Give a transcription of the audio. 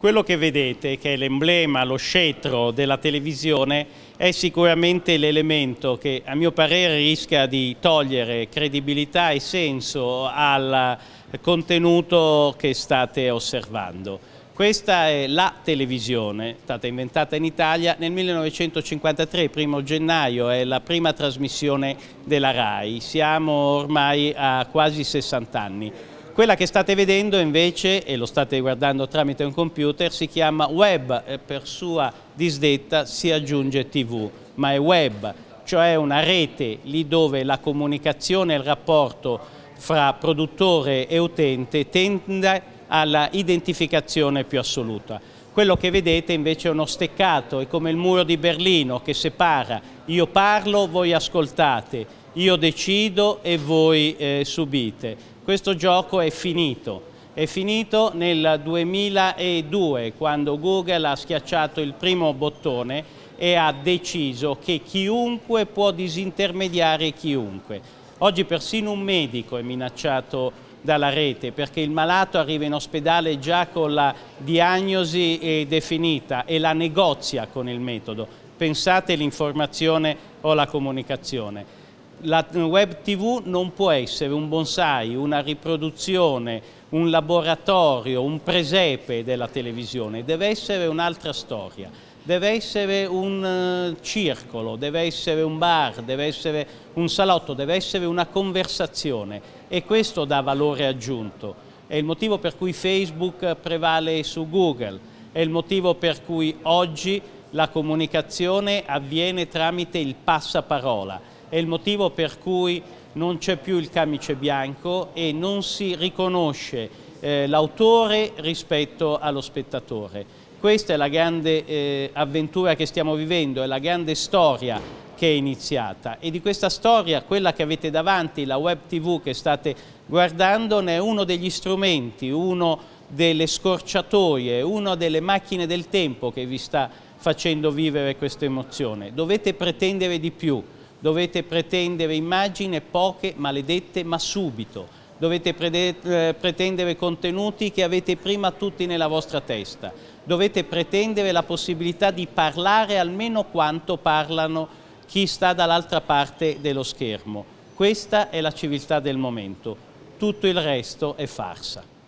Quello che vedete, che è l'emblema, lo scettro della televisione, è sicuramente l'elemento che a mio parere rischia di togliere credibilità e senso al contenuto che state osservando. Questa è la televisione, stata inventata in Italia nel 1953, primo gennaio, è la prima trasmissione della RAI, siamo ormai a quasi 60 anni. Quella che state vedendo invece, e lo state guardando tramite un computer, si chiama web e per sua disdetta si aggiunge tv, ma è web, cioè una rete lì dove la comunicazione e il rapporto fra produttore e utente tende alla identificazione più assoluta. Quello che vedete invece è uno steccato, è come il muro di Berlino che separa io parlo, voi ascoltate, io decido e voi eh, subite. Questo gioco è finito. È finito nel 2002 quando Google ha schiacciato il primo bottone e ha deciso che chiunque può disintermediare chiunque. Oggi persino un medico è minacciato dalla rete perché il malato arriva in ospedale già con la diagnosi eh, definita e la negozia con il metodo. Pensate l'informazione o la comunicazione. La mm, web tv non può essere un bonsai, una riproduzione, un laboratorio, un presepe della televisione, deve essere un'altra storia deve essere un eh, circolo, deve essere un bar, deve essere un salotto, deve essere una conversazione e questo dà valore aggiunto. È il motivo per cui Facebook prevale su Google, è il motivo per cui oggi la comunicazione avviene tramite il passaparola, è il motivo per cui non c'è più il camice bianco e non si riconosce eh, l'autore rispetto allo spettatore. Questa è la grande eh, avventura che stiamo vivendo, è la grande storia che è iniziata e di questa storia quella che avete davanti, la web tv che state guardando, ne è uno degli strumenti, uno delle scorciatoie, una delle macchine del tempo che vi sta facendo vivere questa emozione. Dovete pretendere di più, dovete pretendere immagini poche, maledette, ma subito dovete eh, pretendere contenuti che avete prima tutti nella vostra testa, dovete pretendere la possibilità di parlare almeno quanto parlano chi sta dall'altra parte dello schermo. Questa è la civiltà del momento, tutto il resto è farsa.